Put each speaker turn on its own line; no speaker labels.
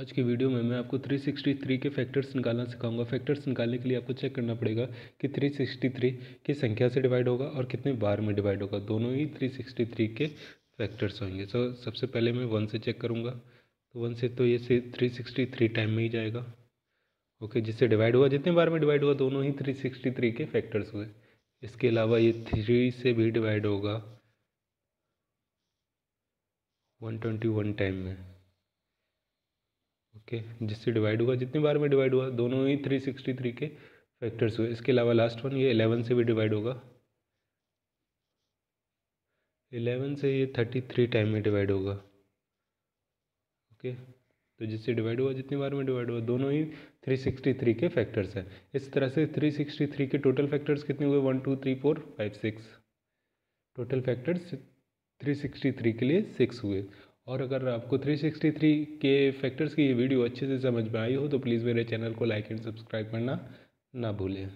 आज के वीडियो में मैं आपको 363 के फैक्टर्स निकालना सिखाऊंगा फैक्टर्स निकालने के लिए आपको चेक करना पड़ेगा कि 363 की संख्या से डिवाइड होगा और कितने बार में डिवाइड होगा दोनों ही 363 के फैक्टर्स होंगे सो सबसे पहले मैं वन से चेक करूँगा तो वन से तो ये से 363 टाइम में ही जाएगा ओके जिससे डिवाइड हुआ जितने बार में डिवाइड हुआ दोनों ही थ्री के फैक्टर्स हुए इसके अलावा ये थ्री से भी डिवाइड होगा वन टाइम में के जिससे डिवाइड हुआ जितनी बार में डिवाइड हुआ दोनों ही थ्री सिक्सटी थ्री के फैक्टर्स हुए इसके अलावा लास्ट वन ये एलेवन से भी डिवाइड होगा एलेवन से ये थर्टी थ्री टाइम में डिवाइड होगा ओके तो जिससे डिवाइड हुआ जितनी बार में डिवाइड हुआ दोनों ही थ्री सिक्सटी थ्री के फैक्टर्स हैं इस तरह से थ्री सिक्सटी थ्री के टोटल फैक्टर्स कितने हुए one two three four five six total factors three sixty three के लिए सिक्स हुए और अगर आपको 363 के फैक्टर्स की ये वीडियो अच्छे से समझ में आई हो तो प्लीज़ मेरे चैनल को लाइक एंड सब्सक्राइब करना ना भूलें